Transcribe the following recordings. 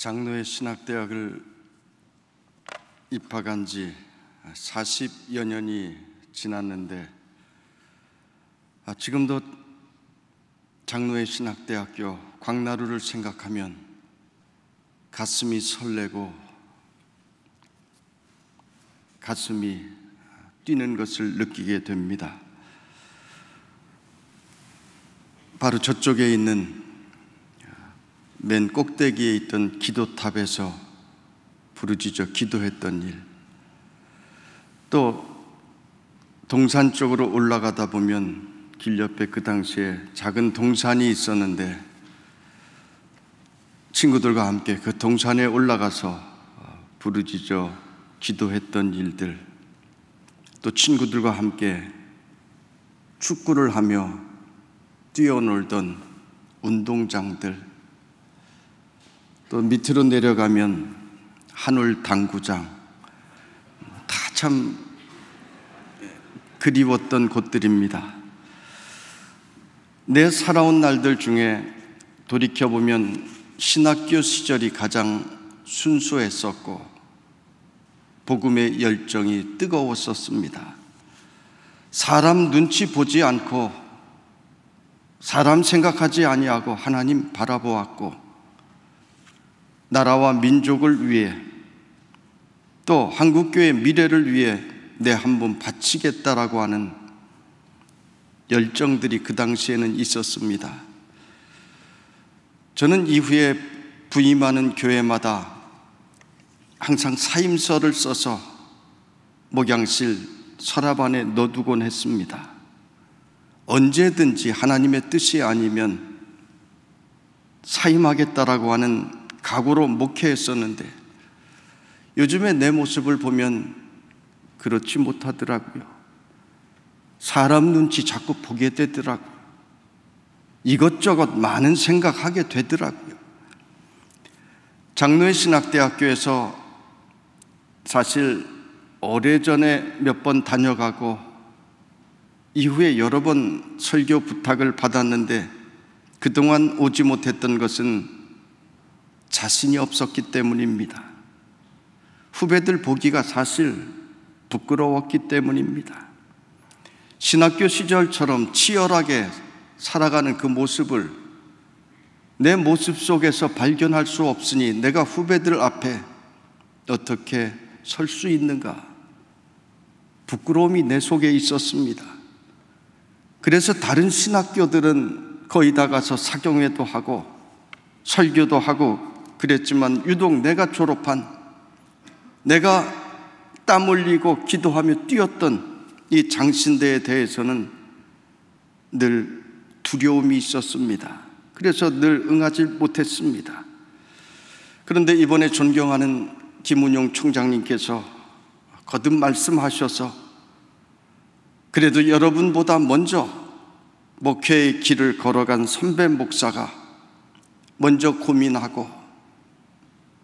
장로의 신학대학을 입학한 지 40여 년이 지났는데 아, 지금도 장로의 신학대학교 광나루를 생각하면 가슴이 설레고 가슴이 뛰는 것을 느끼게 됩니다. 바로 저쪽에 있는 맨 꼭대기에 있던 기도탑에서 부르짖어 기도했던 일, 또 동산 쪽으로 올라가다 보면 길 옆에 그 당시에 작은 동산이 있었는데 친구들과 함께 그 동산에 올라가서 부르짖어 기도했던 일들, 또 친구들과 함께 축구를 하며 뛰어놀던 운동장들, 또 밑으로 내려가면 하늘 당구장 다 참 그리웠던 곳들입니다. 내 살아온 날들 중에 돌이켜보면 신학교 시절이 가장 순수했었고 복음의 열정이 뜨거웠었습니다. 사람 눈치 보지 않고 사람 생각하지 아니하고 하나님 바라보았고 나라와 민족을 위해 또 한국교회 미래를 위해 내 한 번 바치겠다라고 하는 열정들이 그 당시에는 있었습니다. 저는 이후에 부임하는 교회마다 항상 사임서를 써서 목양실 서랍 안에 넣어두곤 했습니다. 언제든지 하나님의 뜻이 아니면 사임하겠다라고 하는 각오로 목회했었는데 요즘에 내 모습을 보면 그렇지 못하더라고요. 사람 눈치 자꾸 보게 되더라고요. 이것저것 많은 생각하게 되더라고요. 장로의 신학대학교에서 사실 오래전에 몇 번 다녀가고 이후에 여러 번 설교 부탁을 받았는데 그동안 오지 못했던 것은 자신이 없었기 때문입니다. 후배들 보기가 사실 부끄러웠기 때문입니다. 신학교 시절처럼 치열하게 살아가는 그 모습을 내 모습 속에서 발견할 수 없으니 내가 후배들 앞에 어떻게 설 수 있는가? 부끄러움이 내 속에 있었습니다. 그래서 다른 신학교들은 거의 다 가서 사경회도 하고 설교도 하고 그랬지만 유독 내가 졸업한 내가 땀 흘리고 기도하며 뛰었던 이 장신대에 대해서는 늘 두려움이 있었습니다. 그래서 늘 응하지 못했습니다. 그런데 이번에 존경하는 김은용 총장님께서 거듭 말씀하셔서 그래도 여러분보다 먼저 목회의 길을 걸어간 선배 목사가 먼저 고민하고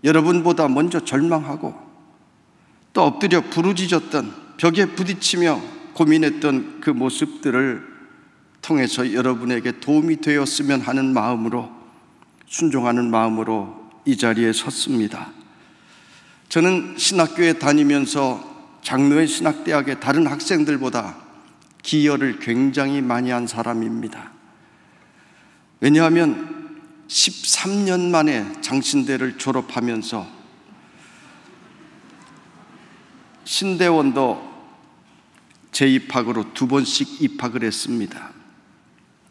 여러분보다 먼저 절망하고 또 엎드려 부르짖었던 벽에 부딪히며 고민했던 그 모습들을 통해서 여러분에게 도움이 되었으면 하는 마음으로 순종하는 마음으로 이 자리에 섰습니다. 저는 신학교에 다니면서 장로의 신학대학의 다른 학생들보다 기여를 굉장히 많이 한 사람입니다. 왜냐하면 13년 만에 장신대를 졸업하면서 신대원도 재입학으로 두 번씩 입학을 했습니다.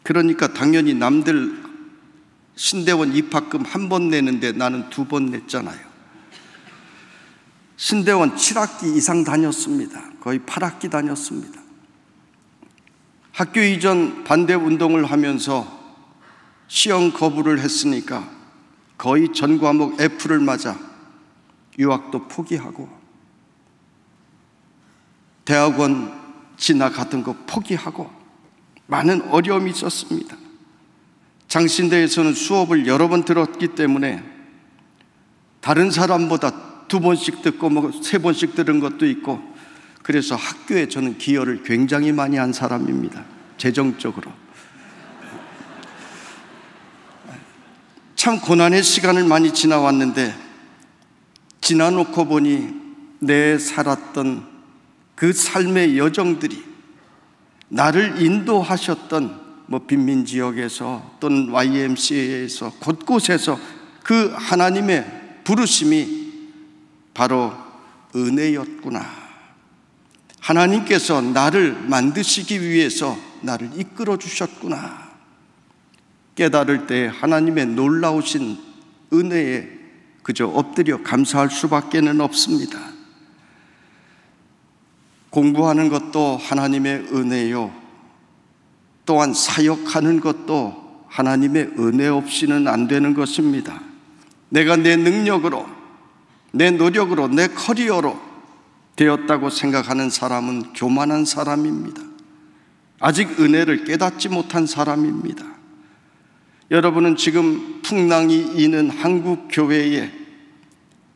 그러니까 당연히 남들 신대원 입학금 한 번 내는데 나는 두 번 냈잖아요. 신대원 7학기 이상 다녔습니다. 거의 8학기 다녔습니다. 학교 이전 반대 운동을 하면서 시험 거부를 했으니까 거의 전 과목 F를 맞아 유학도 포기하고 대학원 지나갔던 거 포기하고 많은 어려움이 있었습니다. 장신대에서는 수업을 여러 번 들었기 때문에 다른 사람보다 두 번씩 듣고 뭐세 번씩 들은 것도 있고 그래서 학교에 저는 기여를 굉장히 많이 한 사람입니다. 재정적으로. 참 고난의 시간을 많이 지나왔는데 지나놓고 보니 내 살았던 그 삶의 여정들이 나를 인도하셨던 뭐 빈민 지역에서 또는 YMCA에서 곳곳에서 그 하나님의 부르심이 바로 은혜였구나. 하나님께서 나를 만드시기 위해서 나를 이끌어 주셨구나. 깨달을 때 하나님의 놀라우신 은혜에 그저 엎드려 감사할 수밖에는 없습니다. 공부하는 것도 하나님의 은혜요. 또한 사역하는 것도 하나님의 은혜 없이는 안 되는 것입니다. 내가 내 능력으로, 내 노력으로, 내 커리어로 되었다고 생각하는 사람은 교만한 사람입니다. 아직 은혜를 깨닫지 못한 사람입니다. 여러분은 지금 풍랑이 있는 한국 교회에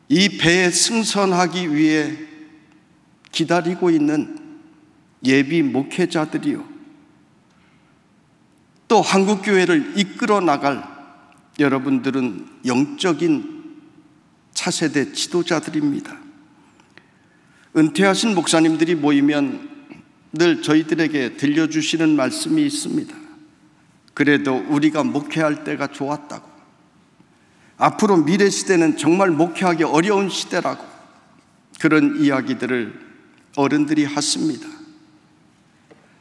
이 배에 승선하기 위해 기다리고 있는 예비 목회자들이요. 또 한국 교회를 이끌어 나갈 여러분들은 영적인 차세대 지도자들입니다. 은퇴하신 목사님들이 모이면 늘 저희들에게 들려주시는 말씀이 있습니다. 그래도 우리가 목회할 때가 좋았다고. 앞으로 미래 시대는 정말 목회하기 어려운 시대라고. 그런 이야기들을 어른들이 하십니다.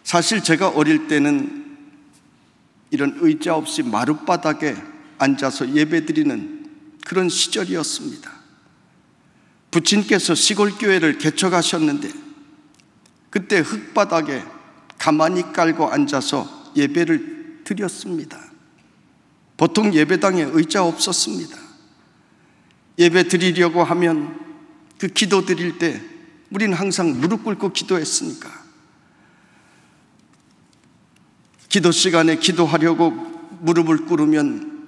사실 제가 어릴 때는 이런 의자 없이 마룻바닥에 앉아서 예배드리는 그런 시절이었습니다. 부친께서 시골교회를 개척하셨는데 그때 흙바닥에 가만히 깔고 앉아서 예배를 드렸습니다. 보통 예배당에 의자 없었습니다. 예배 드리려고 하면 그 기도 드릴 때 우린 항상 무릎 꿇고 기도했으니까 기도 시간에 기도하려고 무릎을 꿇으면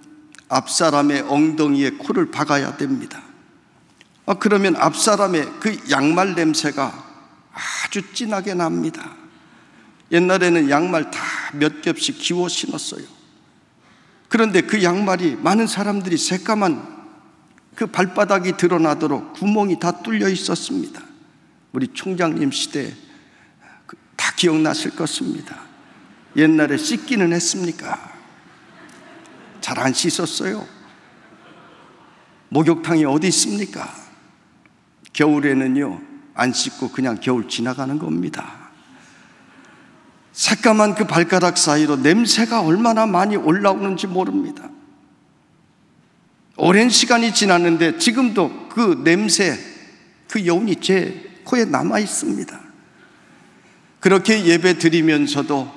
앞사람의 엉덩이에 코를 박아야 됩니다. 아, 그러면 앞사람의 그 양말 냄새가 아주 진하게 납니다. 옛날에는 양말 다몇 겹씩 기워 신었어요. 그런데 그 양말이 많은 사람들이 새까만 그 발바닥이 드러나도록 구멍이 다 뚫려 있었습니다. 우리 총장님 시대다 그 기억나실 것입니다. 옛날에 씻기는 했습니까? 잘 안 씻었어요. 목욕탕이 어디 있습니까? 겨울에는요, 안 씻고 그냥 겨울 지나가는 겁니다. 새까만 그 발가락 사이로 냄새가 얼마나 많이 올라오는지 모릅니다. 오랜 시간이 지났는데 지금도 그 냄새, 그 여운이 제 코에 남아 있습니다. 그렇게 예배 드리면서도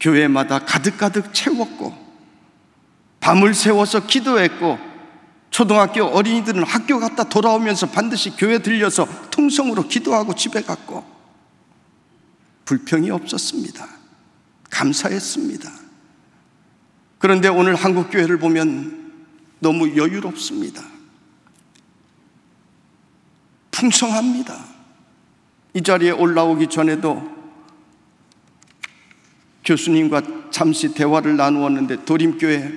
교회마다 가득가득 채웠고, 밤을 새워서 기도했고, 초등학교 어린이들은 학교 갔다 돌아오면서 반드시 교회 들려서 통성으로 기도하고 집에 갔고, 불평이 없었습니다. 감사했습니다. 그런데 오늘 한국교회를 보면 너무 여유롭습니다. 풍성합니다. 이 자리에 올라오기 전에도 교수님과 잠시 대화를 나누었는데 도림교회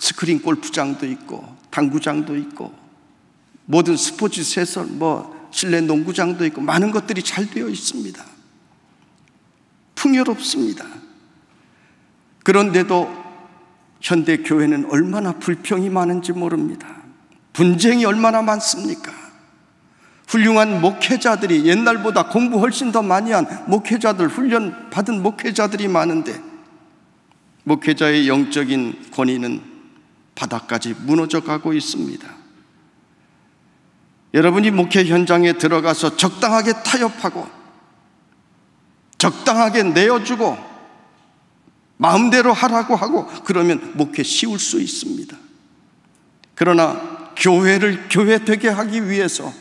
스크린 골프장도 있고 당구장도 있고 모든 스포츠 시설 뭐 실내 농구장도 있고 많은 것들이 잘 되어 있습니다. 풍요롭습니다. 그런데도 현대 교회는 얼마나 불평이 많은지 모릅니다. 분쟁이 얼마나 많습니까? 훌륭한 목회자들이 옛날보다 공부 훨씬 더 많이 한 목회자들, 훈련 받은 목회자들이 많은데 목회자의 영적인 권위는 바닥까지 무너져 가고 있습니다. 여러분이 목회 현장에 들어가서 적당하게 타협하고 적당하게 내어주고 마음대로 하라고 하고 그러면 목회 쉬울 수 있습니다. 그러나 교회를 교회 되게 하기 위해서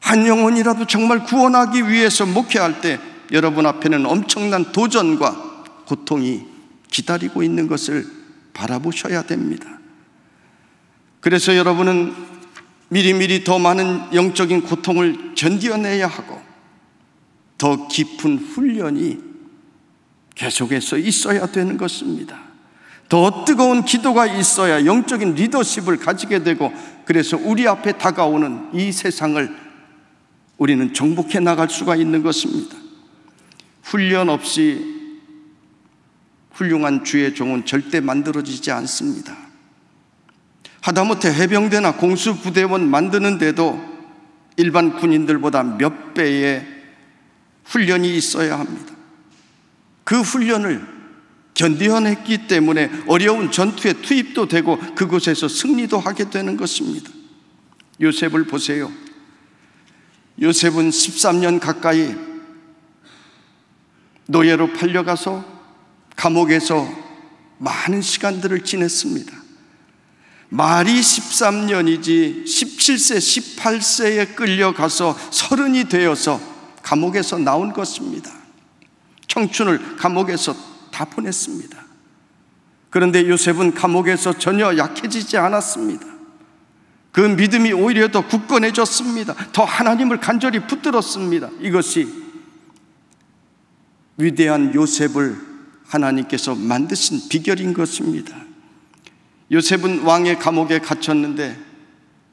한 영혼이라도 정말 구원하기 위해서 목회할 때 여러분 앞에는 엄청난 도전과 고통이 기다리고 있는 것을 바라보셔야 됩니다. 그래서 여러분은 미리미리 더 많은 영적인 고통을 견뎌내야 하고 더 깊은 훈련이 계속해서 있어야 되는 것입니다. 더 뜨거운 기도가 있어야 영적인 리더십을 가지게 되고 그래서 우리 앞에 다가오는 이 세상을 우리는 정복해 나갈 수가 있는 것입니다. 훈련 없이 훌륭한 주의 종은 절대 만들어지지 않습니다. 하다못해 해병대나 공수부대원 만드는데도 일반 군인들보다 몇 배의 훈련이 있어야 합니다. 그 훈련을 견뎌냈기 때문에 어려운 전투에 투입도 되고 그곳에서 승리도 하게 되는 것입니다. 요셉을 보세요. 요셉은 13년 가까이 노예로 팔려가서 감옥에서 많은 시간들을 지냈습니다. 말이 13년이지 17세, 18세에 끌려가서 서른이 되어서 감옥에서 나온 것입니다. 청춘을 감옥에서 다 보냈습니다. 그런데 요셉은 감옥에서 전혀 약해지지 않았습니다. 그 믿음이 오히려 더 굳건해졌습니다. 더 하나님을 간절히 붙들었습니다. 이것이 위대한 요셉을 하나님께서 만드신 비결인 것입니다. 요셉은 왕의 감옥에 갇혔는데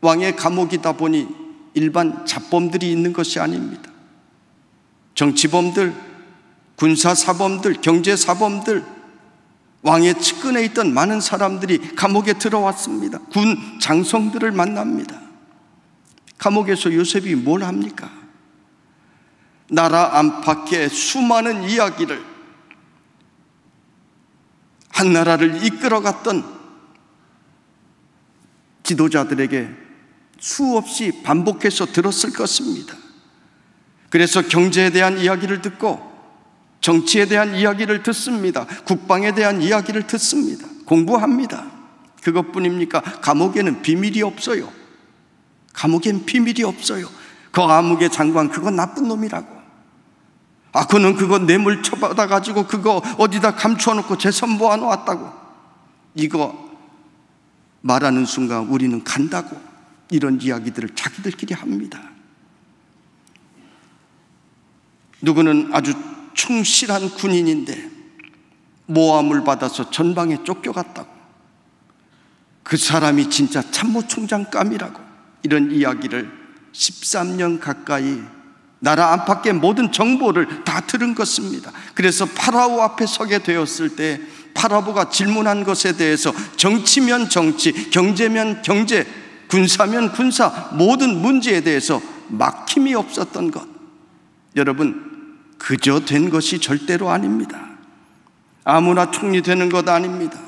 왕의 감옥이다 보니 일반 잡범들이 있는 것이 아닙니다. 정치범들, 군사사범들, 경제사범들, 왕의 측근에 있던 많은 사람들이 감옥에 들어왔습니다. 군 장성들을 만납니다. 감옥에서 요셉이 뭘 합니까? 나라 안팎의 수많은 이야기를 한 나라를 이끌어갔던 지도자들에게 수없이 반복해서 들었을 것입니다. 그래서 경제에 대한 이야기를 듣고 정치에 대한 이야기를 듣습니다. 국방에 대한 이야기를 듣습니다. 공부합니다. 그것뿐입니까? 감옥에는 비밀이 없어요. 감옥엔 비밀이 없어요. 그 암흑의 장관, 그건 나쁜 놈이라고. 아, 그는 그거 뇌물 쳐받아가지고 그거 어디다 감춰놓고 재산 모아놓았다고. 이거 말하는 순간 우리는 간다고 이런 이야기들을 자기들끼리 합니다. 누구는 아주 충실한 군인인데 모함을 받아서 전방에 쫓겨갔다고 그 사람이 진짜 참모총장감이라고 이런 이야기를 13년 가까이 나라 안팎의 모든 정보를 다 들은 것입니다. 그래서 파라오 앞에 서게 되었을 때 파라보가 질문한 것에 대해서 정치면 정치, 경제면 경제, 군사면 군사 모든 문제에 대해서 막힘이 없었던 것. 여러분, 그저 된 것이 절대로 아닙니다. 아무나 총리 되는 것 아닙니다.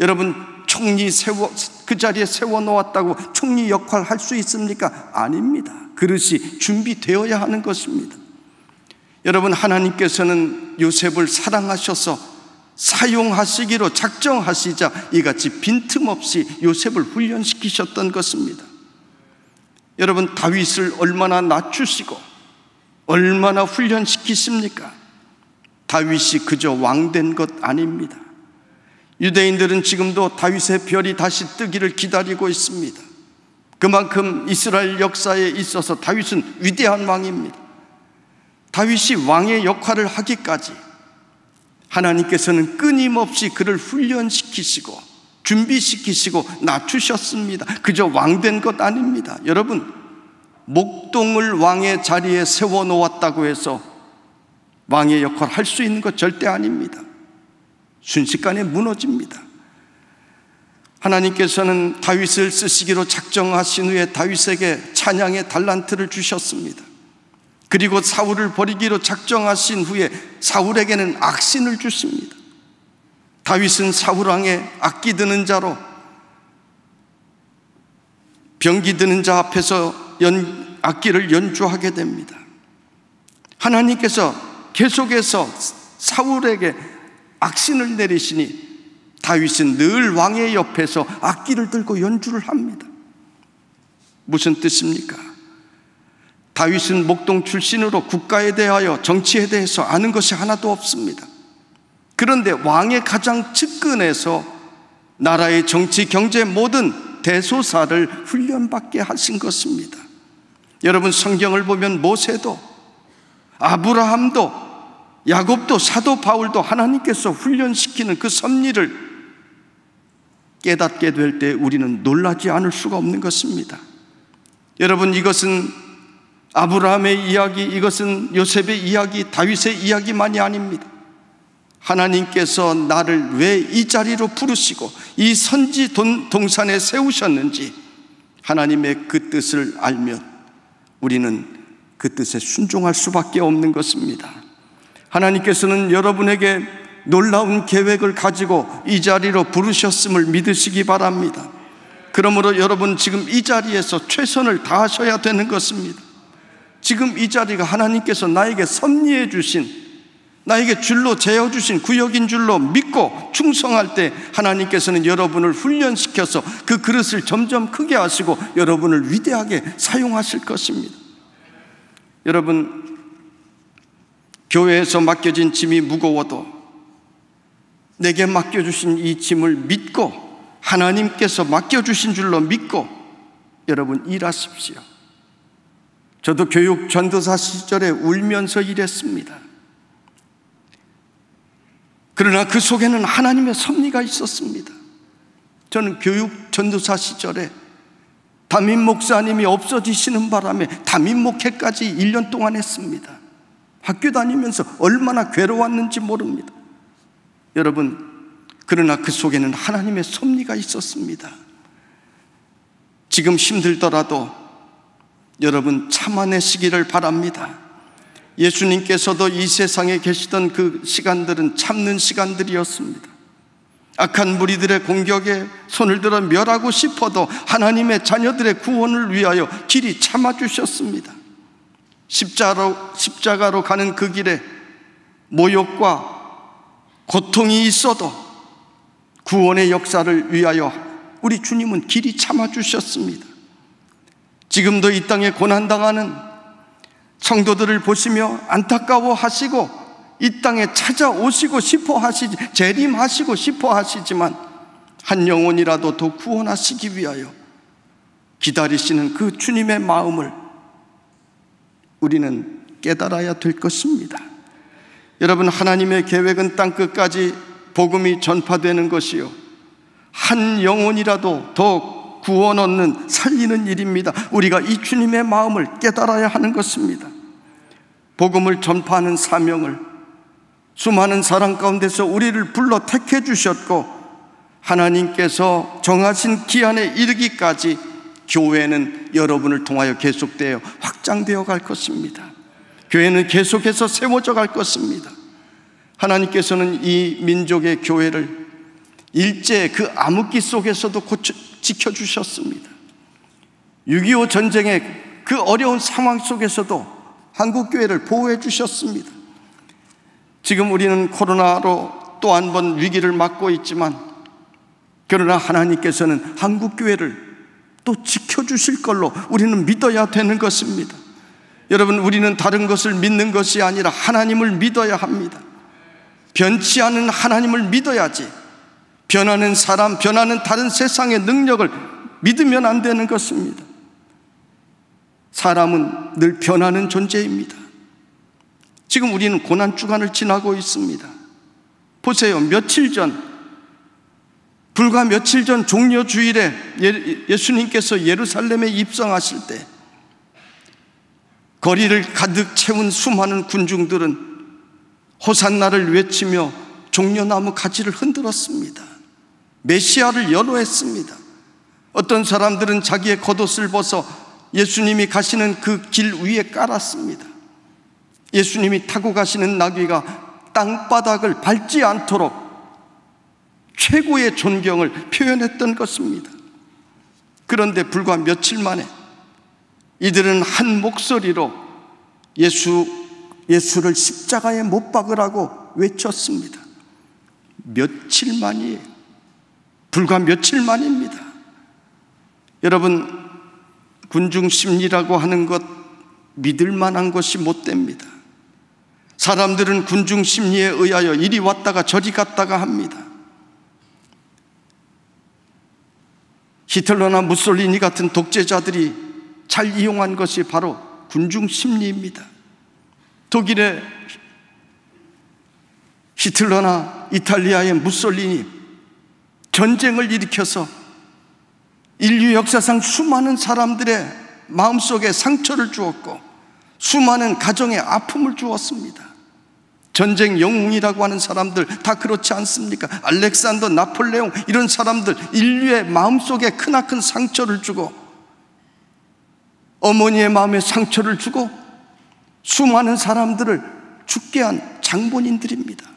여러분, 총리 세워, 그 자리에 세워놓았다고 총리 역할 할 수 있습니까? 아닙니다. 그릇이 준비되어야 하는 것입니다. 여러분, 하나님께서는 요셉을 사랑하셔서 사용하시기로 작정하시자 이같이 빈틈없이 요셉을 훈련시키셨던 것입니다. 여러분 다윗을 얼마나 낮추시고 얼마나 훈련시키십니까? 다윗이 그저 왕된 것 아닙니다. 유대인들은 지금도 다윗의 별이 다시 뜨기를 기다리고 있습니다. 그만큼 이스라엘 역사에 있어서 다윗은 위대한 왕입니다. 다윗이 왕의 역할을 하기까지 하나님께서는 끊임없이 그를 훈련시키시고 준비시키시고 낮추셨습니다. 그저 왕된 것 아닙니다. 여러분, 목동을 왕의 자리에 세워놓았다고 해서 왕의 역할을 할수 있는 것 절대 아닙니다. 순식간에 무너집니다. 하나님께서는 다윗을 쓰시기로 작정하신 후에 다윗에게 찬양의 달란트를 주셨습니다. 그리고 사울을 버리기로 작정하신 후에 사울에게는 악신을 주십니다. 다윗은 사울 왕의 악기 드는 자로 병기 드는 자 앞에서 연, 악기를 연주하게 됩니다. 하나님께서 계속해서 사울에게 악신을 내리시니 다윗은 늘 왕의 옆에서 악기를 들고 연주를 합니다. 무슨 뜻입니까? 다윗은 목동 출신으로 국가에 대하여 정치에 대해서 아는 것이 하나도 없습니다. 그런데 왕의 가장 측근에서 나라의 정치, 경제 모든 대소사를 훈련받게 하신 것입니다. 여러분 성경을 보면 모세도 아브라함도 야곱도 사도 바울도 하나님께서 훈련시키는 그 섭리를 깨닫게 될 때 우리는 놀라지 않을 수가 없는 것입니다. 여러분 이것은 아브라함의 이야기, 이것은 요셉의 이야기, 다윗의 이야기만이 아닙니다. 하나님께서 나를 왜 이 자리로 부르시고 이 선지 동산에 세우셨는지 하나님의 그 뜻을 알면 우리는 그 뜻에 순종할 수밖에 없는 것입니다. 하나님께서는 여러분에게 놀라운 계획을 가지고 이 자리로 부르셨음을 믿으시기 바랍니다. 그러므로 여러분 지금 이 자리에서 최선을 다하셔야 되는 것입니다. 지금 이 자리가 하나님께서 나에게 섭리해 주신 나에게 줄로 재어 주신 구역인 줄로 믿고 충성할 때 하나님께서는 여러분을 훈련시켜서 그 그릇을 점점 크게 하시고 여러분을 위대하게 사용하실 것입니다. 여러분 교회에서 맡겨진 짐이 무거워도 내게 맡겨주신 이 짐을 믿고 하나님께서 맡겨주신 줄로 믿고 여러분 일하십시오. 저도 교육 전도사 시절에 울면서 일했습니다. 그러나 그 속에는 하나님의 섭리가 있었습니다. 저는 교육 전도사 시절에 담임 목사님이 없어지시는 바람에 담임 목회까지 1년 동안 했습니다. 학교 다니면서 얼마나 괴로웠는지 모릅니다. 여러분, 그러나 그 속에는 하나님의 섭리가 있었습니다. 지금 힘들더라도 여러분 참아내시기를 바랍니다. 예수님께서도 이 세상에 계시던 그 시간들은 참는 시간들이었습니다. 악한 무리들의 공격에 손을 들어 멸하고 싶어도 하나님의 자녀들의 구원을 위하여 길이 참아주셨습니다. 십자로, 십자가로 가는 그 길에 모욕과 고통이 있어도 구원의 역사를 위하여 우리 주님은 길이 참아주셨습니다. 지금도 이 땅에 고난당하는 성도들을 보시며 안타까워하시고 이 땅에 찾아오시고 싶어 하시지, 재림하시고 싶어 하시지만 한 영혼이라도 더 구원하시기 위하여 기다리시는 그 주님의 마음을 우리는 깨달아야 될 것입니다. 여러분, 하나님의 계획은 땅 끝까지 복음이 전파되는 것이요. 한 영혼이라도 더 구원 얻는 살리는 일입니다. 우리가 이 주님의 마음을 깨달아야 하는 것입니다. 복음을 전파하는 사명을 수많은 사람 가운데서 우리를 불러 택해 주셨고 하나님께서 정하신 기한에 이르기까지 교회는 여러분을 통하여 계속되어 확장되어 갈 것입니다. 교회는 계속해서 세워져 갈 것입니다. 하나님께서는 이 민족의 교회를 일제 그 암흑기 속에서도 고쳐, 지켜주셨습니다. 6.25 전쟁의 그 어려운 상황 속에서도 한국교회를 보호해 주셨습니다. 지금 우리는 코로나로 또 한 번 위기를 맞고 있지만, 그러나 하나님께서는 한국교회를 또 지켜주실 걸로 우리는 믿어야 되는 것입니다. 여러분, 우리는 다른 것을 믿는 것이 아니라 하나님을 믿어야 합니다. 변치 않은 하나님을 믿어야지 변하는 사람, 변하는 다른 세상의 능력을 믿으면 안 되는 것입니다. 사람은 늘 변하는 존재입니다. 지금 우리는 고난주간을 지나고 있습니다. 보세요. 며칠 전, 불과 며칠 전 종려 주일에 예, 예수님께서 예루살렘에 입성하실 때, 거리를 가득 채운 수많은 군중들은 호산나를 외치며 종려나무 가지를 흔들었습니다. 메시아를 연호했습니다. 어떤 사람들은 자기의 겉옷을 벗어 예수님이 가시는 그 길 위에 깔았습니다. 예수님이 타고 가시는 나귀가 땅바닥을 밟지 않도록 최고의 존경을 표현했던 것입니다. 그런데 불과 며칠 만에 이들은 한 목소리로 예수, 예수를 십자가에 못 박으라고 외쳤습니다. 며칠 만이에요. 불과 며칠 만입니다. 여러분, 군중 심리라고 하는 것 믿을 만한 것이 못 됩니다. 사람들은 군중 심리에 의하여 이리 왔다가 저리 갔다가 합니다. 히틀러나 무솔리니 같은 독재자들이 잘 이용한 것이 바로 군중 심리입니다. 독일의 히틀러나 이탈리아의 무솔리니 전쟁을 일으켜서 인류 역사상 수많은 사람들의 마음속에 상처를 주었고 수많은 가정에 아픔을 주었습니다. 전쟁 영웅이라고 하는 사람들 다 그렇지 않습니까? 알렉산더, 나폴레옹 이런 사람들 인류의 마음속에 크나큰 상처를 주고 어머니의 마음에 상처를 주고 수많은 사람들을 죽게 한 장본인들입니다.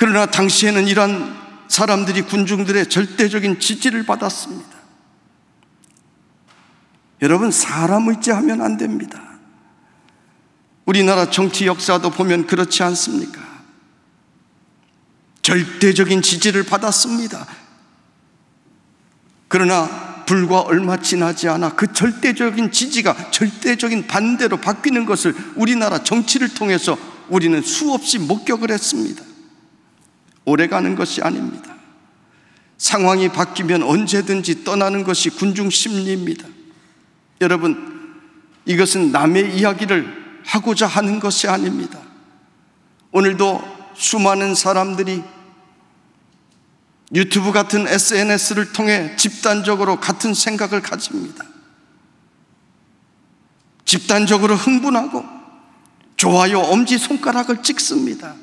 그러나 당시에는 이러한 사람들이 군중들의 절대적인 지지를 받았습니다. 여러분, 사람 의지하면 안 됩니다. 우리나라 정치 역사도 보면 그렇지 않습니까? 절대적인 지지를 받았습니다. 그러나 불과 얼마 지나지 않아 그 절대적인 지지가 절대적인 반대로 바뀌는 것을 우리나라 정치를 통해서 우리는 수없이 목격을 했습니다. 오래가는 것이 아닙니다. 상황이 바뀌면 언제든지 떠나는 것이 군중 심리입니다. 여러분, 이것은 남의 이야기를 하고자 하는 것이 아닙니다. 오늘도 수많은 사람들이 유튜브 같은 SNS를 통해 집단적으로 같은 생각을 가집니다. 집단적으로 흥분하고 좋아요 엄지손가락을 찍습니다.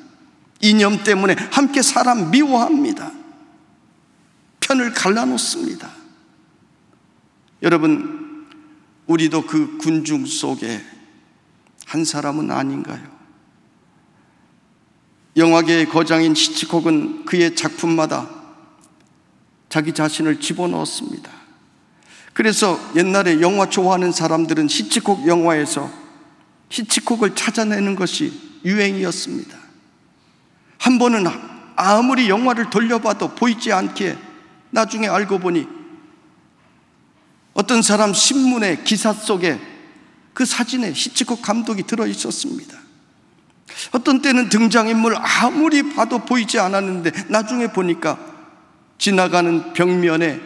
이념 때문에 함께 사람 미워합니다. 편을 갈라놓습니다. 여러분, 우리도 그 군중 속에 한 사람은 아닌가요? 영화계의 거장인 시치콕은 그의 작품마다 자기 자신을 집어넣었습니다. 그래서 옛날에 영화 좋아하는 사람들은 시치콕 영화에서 시치콕을 찾아내는 것이 유행이었습니다. 한 번은 아무리 영화를 돌려봐도 보이지 않게 나중에 알고 보니 어떤 사람 신문의 기사 속에 그 사진에 히치콕 감독이 들어 있었습니다. 어떤 때는 등장인물 아무리 봐도 보이지 않았는데 나중에 보니까 지나가는 벽면에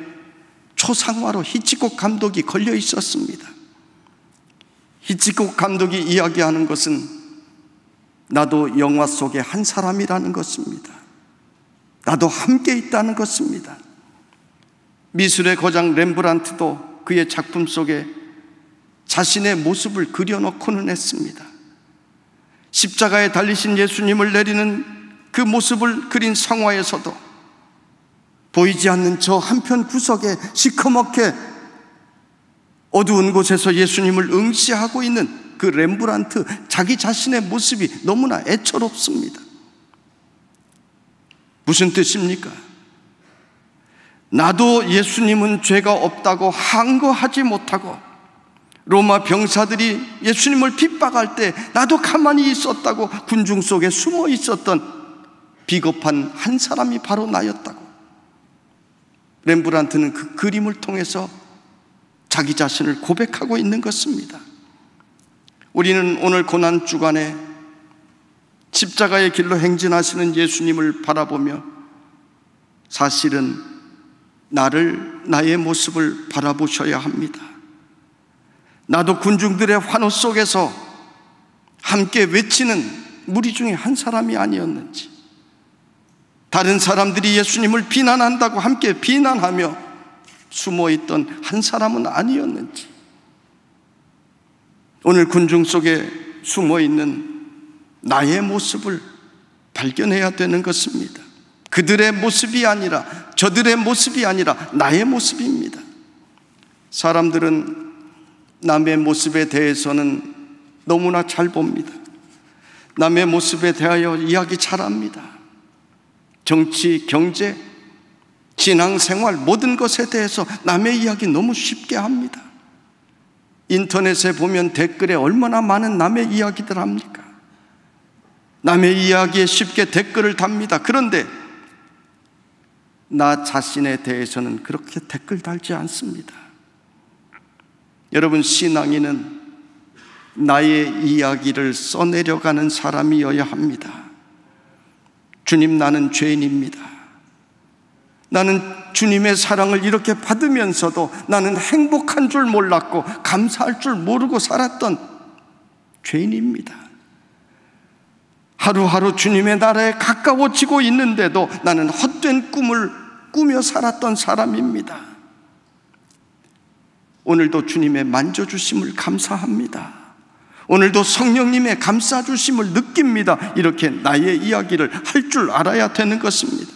초상화로 히치콕 감독이 걸려 있었습니다. 히치콕 감독이 이야기하는 것은 나도 영화 속의 한 사람이라는 것입니다. 나도 함께 있다는 것입니다. 미술의 거장 렘브란트도 그의 작품 속에 자신의 모습을 그려놓고는 했습니다. 십자가에 달리신 예수님을 내리는 그 모습을 그린 성화에서도 보이지 않는 저 한편 구석에 시커멓게 어두운 곳에서 예수님을 응시하고 있는 그 렘브란트 자기 자신의 모습이 너무나 애처롭습니다. 무슨 뜻입니까? 나도 예수님은 죄가 없다고 항거하지 못하고 로마 병사들이 예수님을 핍박할 때 나도 가만히 있었다고 군중 속에 숨어 있었던 비겁한 한 사람이 바로 나였다고. 렘브란트는 그 그림을 통해서 자기 자신을 고백하고 있는 것입니다. 우리는 오늘 고난 주간에 십자가의 길로 행진하시는 예수님을 바라보며 사실은 나를 나의 모습을 바라보셔야 합니다. 나도 군중들의 환호 속에서 함께 외치는 무리 중에 한 사람이 아니었는지 다른 사람들이 예수님을 비난한다고 함께 비난하며 숨어 있던 한 사람은 아니었는지 오늘 군중 속에 숨어 있는 나의 모습을 발견해야 되는 것입니다. 그들의 모습이 아니라 저들의 모습이 아니라 나의 모습입니다. 사람들은 남의 모습에 대해서는 너무나 잘 봅니다. 남의 모습에 대하여 이야기 잘합니다. 정치, 경제, 신앙생활 모든 것에 대해서 남의 이야기 너무 쉽게 합니다. 인터넷에 보면 댓글에 얼마나 많은 남의 이야기들 합니까? 남의 이야기에 쉽게 댓글을 답니다. 그런데 나 자신에 대해서는 그렇게 댓글 달지 않습니다. 여러분, 신앙인은 나의 이야기를 써내려가는 사람이어야 합니다. 주님, 나는 죄인입니다. 나는 주님의 사랑을 이렇게 받으면서도 나는 행복한 줄 몰랐고 감사할 줄 모르고 살았던 죄인입니다. 하루하루 주님의 나라에 가까워지고 있는데도 나는 헛된 꿈을 꾸며 살았던 사람입니다. 오늘도 주님의 만져주심을 감사합니다. 오늘도 성령님의 감싸주심을 느낍니다. 이렇게 나의 이야기를 할 줄 알아야 되는 것입니다.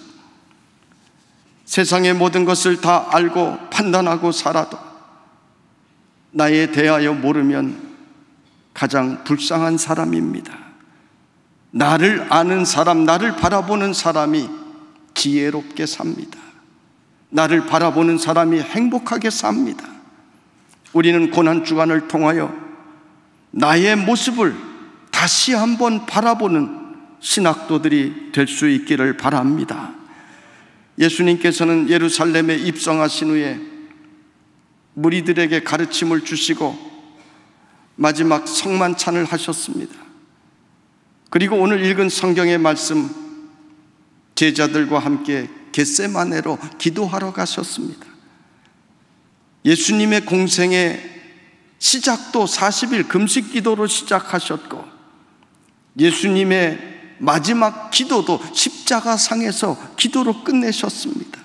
세상의 모든 것을 다 알고 판단하고 살아도 나에 대하여 모르면 가장 불쌍한 사람입니다. 나를 아는 사람, 나를 바라보는 사람이 지혜롭게 삽니다. 나를 바라보는 사람이 행복하게 삽니다. 우리는 고난주간을 통하여 나의 모습을 다시 한번 바라보는 신학도들이 될 수 있기를 바랍니다. 예수님께서는 예루살렘에 입성하신 후에 무리들에게 가르침을 주시고 마지막 성만찬을 하셨습니다. 그리고 오늘 읽은 성경의 말씀 제자들과 함께 겟세마네로 기도하러 가셨습니다. 예수님의 공생의 시작도 40일 금식 기도로 시작하셨고 예수님의 마지막 기도도 십자가 상에서 기도로 끝내셨습니다.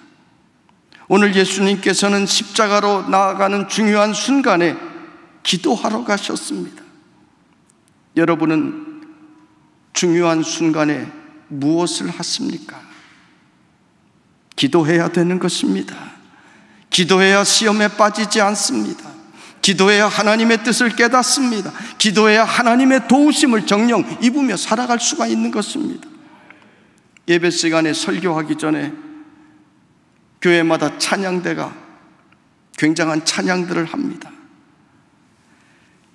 오늘 예수님께서는 십자가로 나아가는 중요한 순간에 기도하러 가셨습니다. 여러분은 중요한 순간에 무엇을 하십니까? 기도해야 되는 것입니다. 기도해야 시험에 빠지지 않습니다. 기도해야 하나님의 뜻을 깨닫습니다. 기도해야 하나님의 도우심을 정령 입으며 살아갈 수가 있는 것입니다. 예배 시간에 설교하기 전에 교회마다 찬양대가 굉장한 찬양들을 합니다.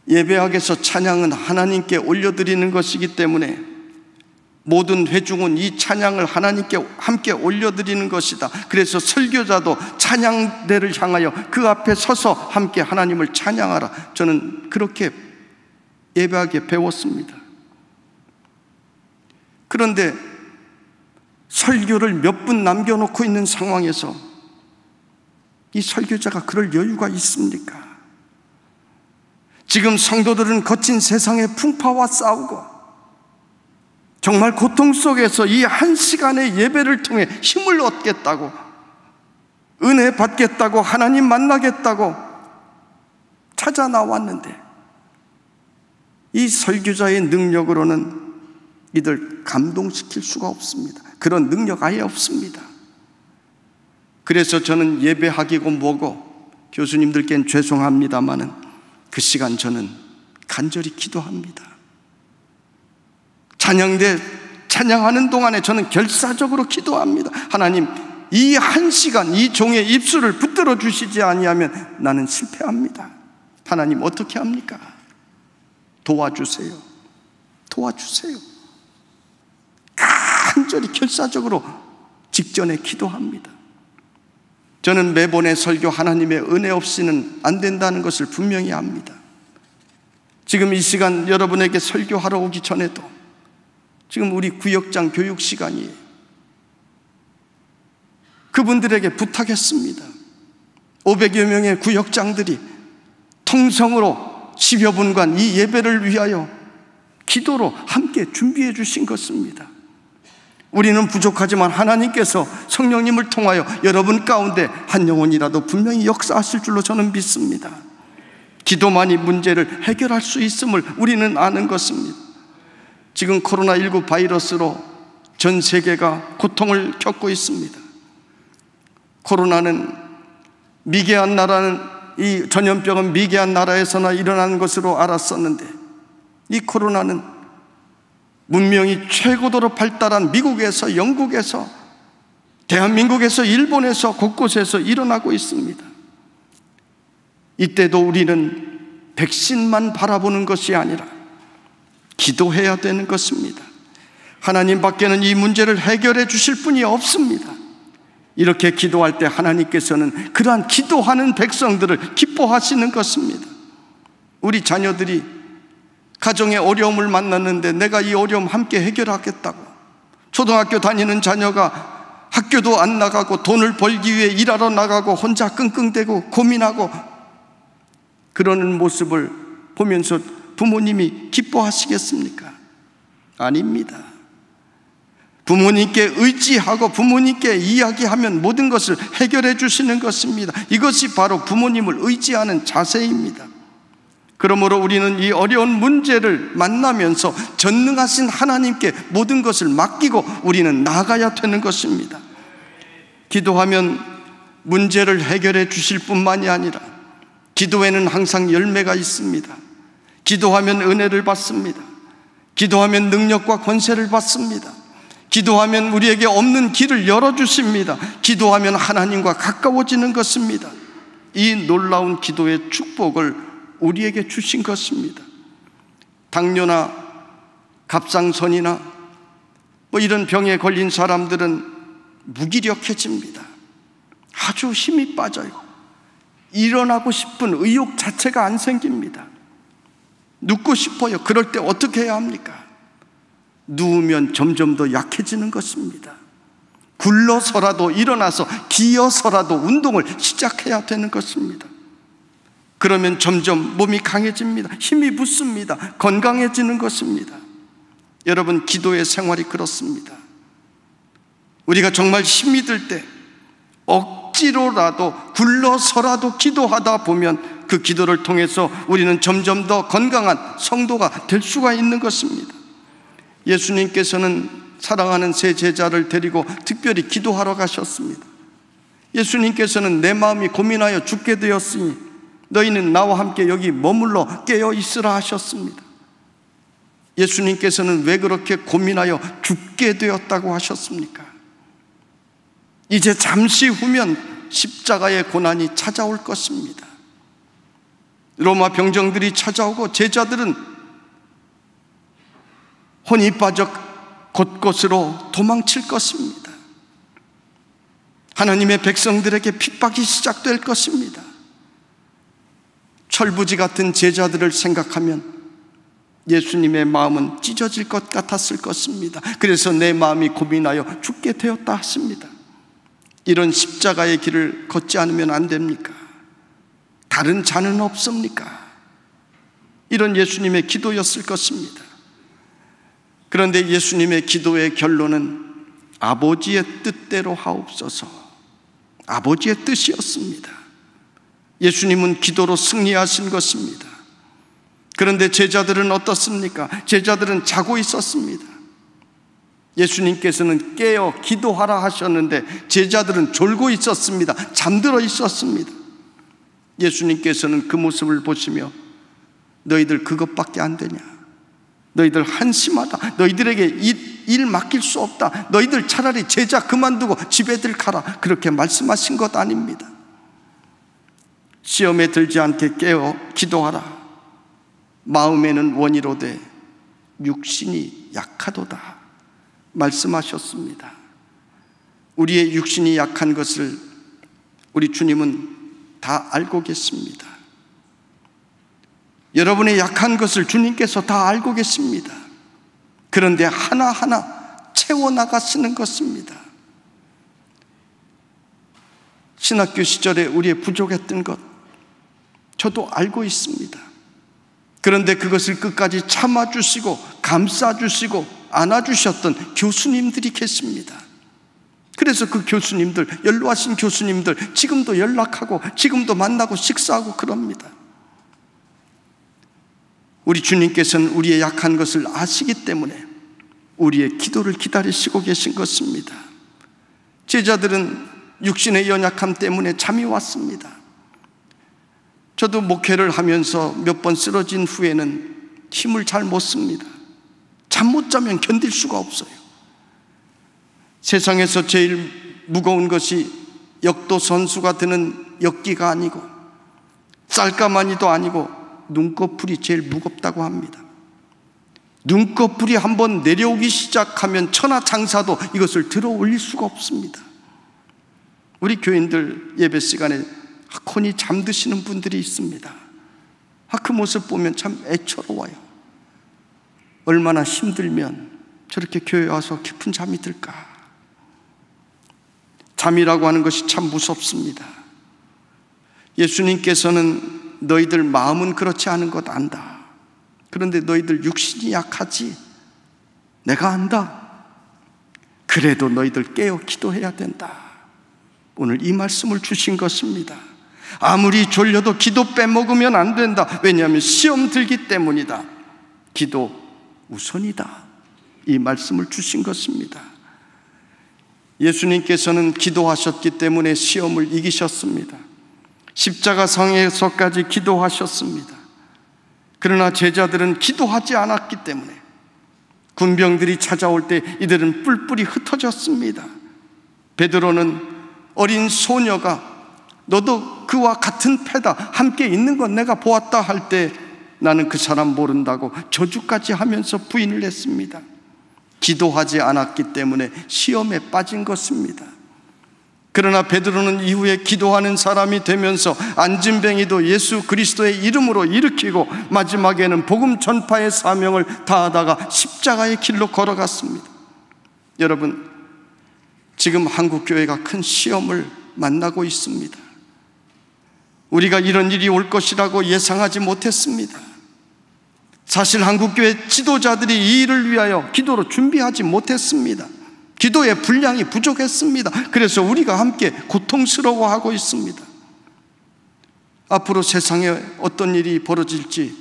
예배학에서 찬양은 하나님께 올려드리는 것이기 때문에 모든 회중은 이 찬양을 하나님께 함께 올려드리는 것이다. 그래서 설교자도 찬양대를 향하여 그 앞에 서서 함께 하나님을 찬양하라. 저는 그렇게 예배하게 배웠습니다. 그런데 설교를 몇 분 남겨놓고 있는 상황에서 이 설교자가 그럴 여유가 있습니까? 지금 성도들은 거친 세상의 풍파와 싸우고 정말 고통 속에서 이 한 시간의 예배를 통해 힘을 얻겠다고, 은혜 받겠다고, 하나님 만나겠다고 찾아 나왔는데, 이 설교자의 능력으로는 이들 감동시킬 수가 없습니다. 그런 능력 아예 없습니다. 그래서 저는 예배하기고 뭐고 교수님들께는 죄송합니다만은 그 시간 저는 간절히 기도합니다. 찬양대 찬양하는 동안에 저는 결사적으로 기도합니다. 하나님, 이 한 시간 이 종의 입술을 붙들어 주시지 아니하면 나는 실패합니다. 하나님 어떻게 합니까? 도와주세요. 도와주세요. 간절히 결사적으로 직전에 기도합니다. 저는 매번의 설교 하나님의 은혜 없이는 안 된다는 것을 분명히 압니다. 지금 이 시간 여러분에게 설교하러 오기 전에도 지금 우리 구역장 교육 시간이 그분들에게 부탁했습니다. 500여 명의 구역장들이 통성으로 10여 분간 이 예배를 위하여 기도로 함께 준비해 주신 것입니다. 우리는 부족하지만 하나님께서 성령님을 통하여 여러분 가운데 한 영혼이라도 분명히 역사하실 줄로 저는 믿습니다. 기도만이 문제를 해결할 수 있음을 우리는 아는 것입니다. 지금 코로나19 바이러스로 전 세계가 고통을 겪고 있습니다. 코로나는 미개한 나라는 이 전염병은 미개한 나라에서나 일어난 것으로 알았었는데 이 코로나는 문명이 최고도로 발달한 미국에서 영국에서 대한민국에서 일본에서 곳곳에서 일어나고 있습니다. 이때도 우리는 백신만 바라보는 것이 아니라 기도해야 되는 것입니다. 하나님 밖에는 이 문제를 해결해 주실 분이 없습니다. 이렇게 기도할 때 하나님께서는 그러한 기도하는 백성들을 기뻐하시는 것입니다. 우리 자녀들이 가정의 어려움을 만났는데 내가 이 어려움 함께 해결하겠다고. 초등학교 다니는 자녀가 학교도 안 나가고 돈을 벌기 위해 일하러 나가고 혼자 끙끙대고 고민하고 그러는 모습을 보면서 부모님이 기뻐하시겠습니까? 아닙니다. 부모님께 의지하고 부모님께 이야기하면 모든 것을 해결해 주시는 것입니다. 이것이 바로 부모님을 의지하는 자세입니다. 그러므로 우리는 이 어려운 문제를 만나면서 전능하신 하나님께 모든 것을 맡기고 우리는 나가야 되는 것입니다. 기도하면 문제를 해결해 주실 뿐만이 아니라 기도에는 항상 열매가 있습니다. 기도하면 은혜를 받습니다. 기도하면 능력과 권세를 받습니다. 기도하면 우리에게 없는 길을 열어주십니다. 기도하면 하나님과 가까워지는 것입니다. 이 놀라운 기도의 축복을 우리에게 주신 것입니다. 당뇨나 갑상선이나 뭐 이런 병에 걸린 사람들은 무기력해집니다. 아주 힘이 빠져요. 일어나고 싶은 의욕 자체가 안 생깁니다. 눕고 싶어요. 그럴 때 어떻게 해야 합니까? 누우면 점점 더 약해지는 것입니다. 굴러서라도 일어나서 기어서라도 운동을 시작해야 되는 것입니다. 그러면 점점 몸이 강해집니다. 힘이 붙습니다. 건강해지는 것입니다. 여러분, 기도의 생활이 그렇습니다. 우리가 정말 힘이 들 때 억지로라도 굴러서라도 기도하다 보면 그 기도를 통해서 우리는 점점 더 건강한 성도가 될 수가 있는 것입니다. 예수님께서는 사랑하는 세 제자를 데리고 특별히 기도하러 가셨습니다. 예수님께서는 내 마음이 고민하여 죽게 되었으니 너희는 나와 함께 여기 머물러 깨어 있으라 하셨습니다. 예수님께서는 왜 그렇게 고민하여 죽게 되었다고 하셨습니까? 이제 잠시 후면 십자가의 고난이 찾아올 것입니다. 로마 병정들이 찾아오고 제자들은 혼이 빠져 곳곳으로 도망칠 것입니다. 하나님의 백성들에게 핍박이 시작될 것입니다. 철부지 같은 제자들을 생각하면 예수님의 마음은 찢어질 것 같았을 것입니다. 그래서 내 마음이 고민하여 죽게 되었다 하십니다. 이런 십자가의 길을 걷지 않으면 안 됩니까? 다른 자는 없습니까? 이런 예수님의 기도였을 것입니다. 그런데 예수님의 기도의 결론은 아버지의 뜻대로 하옵소서. 아버지의 뜻이었습니다. 예수님은 기도로 승리하신 것입니다. 그런데 제자들은 어떻습니까? 제자들은 자고 있었습니다. 예수님께서는 깨어 기도하라 하셨는데 제자들은 졸고 있었습니다. 잠들어 있었습니다. 예수님께서는 그 모습을 보시며 너희들 그것밖에 안 되냐? 너희들 한심하다. 너희들에게 일, 일 맡길 수 없다. 너희들 차라리 제자 그만두고 집에들 가라. 그렇게 말씀하신 것 아닙니다. 시험에 들지 않게 깨어 기도하라. 마음에는 원이로되 육신이 약하도다. 말씀하셨습니다. 우리의 육신이 약한 것을 우리 주님은 다 알고 계십니다. 여러분의 약한 것을 주님께서 다 알고 계십니다. 그런데 하나하나 채워나가시는 것입니다. 신학교 시절에 우리의 부족했던 것, 저도 알고 있습니다. 그런데 그것을 끝까지 참아주시고, 감싸주시고, 안아주셨던 교수님들이 계십니다. 그래서 그 교수님들, 연로하신 교수님들, 지금도 연락하고, 지금도 만나고, 식사하고 그럽니다. 우리 주님께서는 우리의 약한 것을 아시기 때문에 우리의 기도를 기다리시고 계신 것입니다. 제자들은 육신의 연약함 때문에 잠이 왔습니다. 저도 목회를 하면서 몇 번 쓰러진 후에는 힘을 잘 못 씁니다. 잠 못 자면 견딜 수가 없어요. 세상에서 제일 무거운 것이 역도 선수가 드는 역기가 아니고 쌀가마니도 아니고 눈꺼풀이 제일 무겁다고 합니다. 눈꺼풀이 한번 내려오기 시작하면 천하장사도 이것을 들어 올릴 수가 없습니다. 우리 교인들 예배 시간에 하코니 잠드시는 분들이 있습니다. 아, 그 모습 보면 참 애처로워요. 얼마나 힘들면 저렇게 교회 와서 깊은 잠이 들까? 잠이라고 하는 것이 참 무섭습니다. 예수님께서는 너희들 마음은 그렇지 않은 것 안다. 그런데 너희들 육신이 약하지. 내가 안다. 그래도 너희들 깨어 기도해야 된다. 오늘 이 말씀을 주신 것입니다. 아무리 졸려도 기도 빼먹으면 안 된다. 왜냐하면 시험 들기 때문이다. 기도 우선이다. 이 말씀을 주신 것입니다. 예수님께서는 기도하셨기 때문에 시험을 이기셨습니다. 십자가 상에서까지 기도하셨습니다. 그러나 제자들은 기도하지 않았기 때문에 군병들이 찾아올 때 이들은 뿔뿔이 흩어졌습니다. 베드로는 어린 소녀가 너도 그와 같은 패다 함께 있는 건 내가 보았다 할 때 나는 그 사람 모른다고 저주까지 하면서 부인을 했습니다. 기도하지 않았기 때문에 시험에 빠진 것입니다. 그러나 베드로는 이후에 기도하는 사람이 되면서 안진뱅이도 예수 그리스도의 이름으로 일으키고 마지막에는 복음 전파의 사명을 다하다가 십자가의 길로 걸어갔습니다. 여러분, 지금 한국 교회가 큰 시험을 만나고 있습니다. 우리가 이런 일이 올 것이라고 예상하지 못했습니다. 사실 한국교회 지도자들이 이 일을 위하여 기도로 준비하지 못했습니다. 기도의 분량이 부족했습니다. 그래서 우리가 함께 고통스러워하고 있습니다. 앞으로 세상에 어떤 일이 벌어질지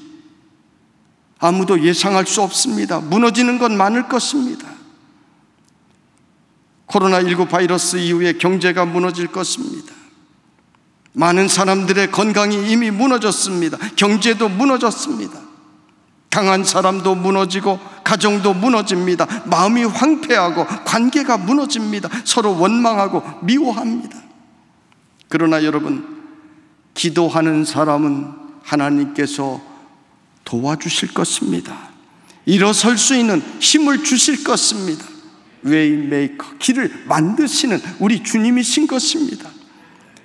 아무도 예상할 수 없습니다. 무너지는 건 많을 것입니다. 코로나19 바이러스 이후에 경제가 무너질 것입니다. 많은 사람들의 건강이 이미 무너졌습니다. 경제도 무너졌습니다. 당한 사람도 무너지고 가정도 무너집니다. 마음이 황폐하고 관계가 무너집니다. 서로 원망하고 미워합니다. 그러나 여러분, 기도하는 사람은 하나님께서 도와주실 것입니다. 일어설 수 있는 힘을 주실 것입니다. 웨이메이커, 길을 만드시는 우리 주님이신 것입니다.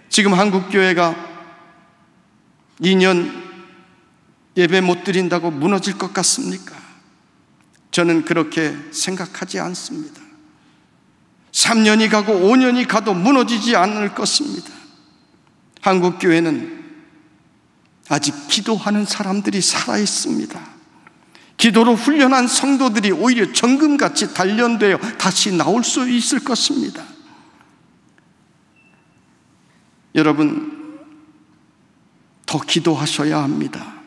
지금 한국교회가 2년 예배 못 드린다고 무너질 것 같습니까? 저는 그렇게 생각하지 않습니다. 3년이 가고 5년이 가도 무너지지 않을 것입니다. 한국교회는 아직 기도하는 사람들이 살아있습니다. 기도로 훈련한 성도들이 오히려 정금같이 단련되어 다시 나올 수 있을 것입니다. 여러분, 더 기도하셔야 합니다.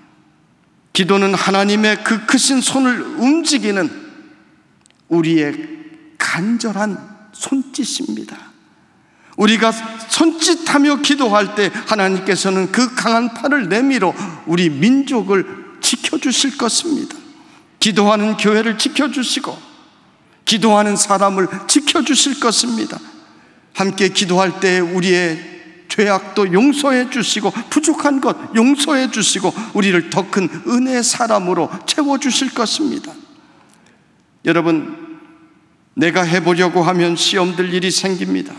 기도는 하나님의 그 크신 손을 움직이는 우리의 간절한 손짓입니다. 우리가 손짓하며 기도할 때 하나님께서는 그 강한 팔을 내밀어 우리 민족을 지켜주실 것입니다. 기도하는 교회를 지켜주시고, 기도하는 사람을 지켜주실 것입니다. 함께 기도할 때 우리의 죄악도 용서해 주시고 부족한 것 용서해 주시고 우리를 더 큰 은혜 사람으로 채워 주실 것입니다. 여러분, 내가 해보려고 하면 시험 들 일이 생깁니다.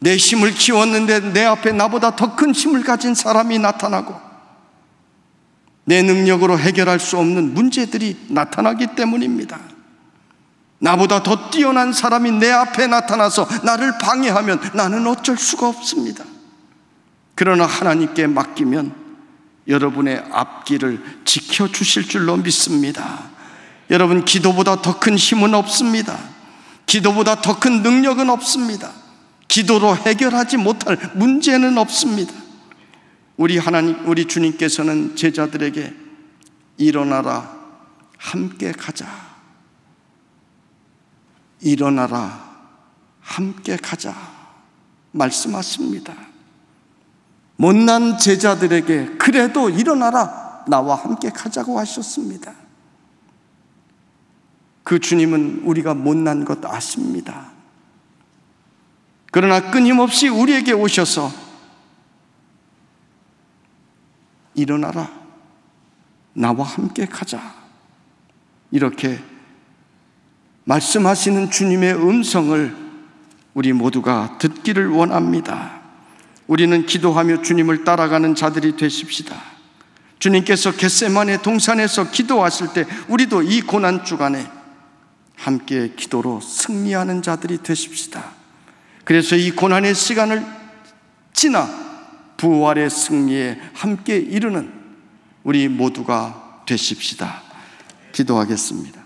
내 힘을 키웠는데 내 앞에 나보다 더 큰 힘을 가진 사람이 나타나고 내 능력으로 해결할 수 없는 문제들이 나타나기 때문입니다. 나보다 더 뛰어난 사람이 내 앞에 나타나서 나를 방해하면 나는 어쩔 수가 없습니다. 그러나 하나님께 맡기면 여러분의 앞길을 지켜주실 줄로 믿습니다. 여러분, 기도보다 더 큰 힘은 없습니다. 기도보다 더 큰 능력은 없습니다. 기도로 해결하지 못할 문제는 없습니다. 우리 하나님, 우리 주님께서는 제자들에게 일어나라, 함께 가자. 일어나라. 함께 가자. 말씀하십니다. 못난 제자들에게 그래도 일어나라. 나와 함께 가자고 하셨습니다. 그 주님은 우리가 못난 것 아십니다. 그러나 끊임없이 우리에게 오셔서 일어나라. 나와 함께 가자. 이렇게 말씀하시는 주님의 음성을 우리 모두가 듣기를 원합니다. 우리는 기도하며 주님을 따라가는 자들이 되십시다. 주님께서 겟세만의 동산에서 기도하실 때 우리도 이 고난 주간에 함께 기도로 승리하는 자들이 되십시다. 그래서 이 고난의 시간을 지나 부활의 승리에 함께 이르는 우리 모두가 되십시다. 기도하겠습니다.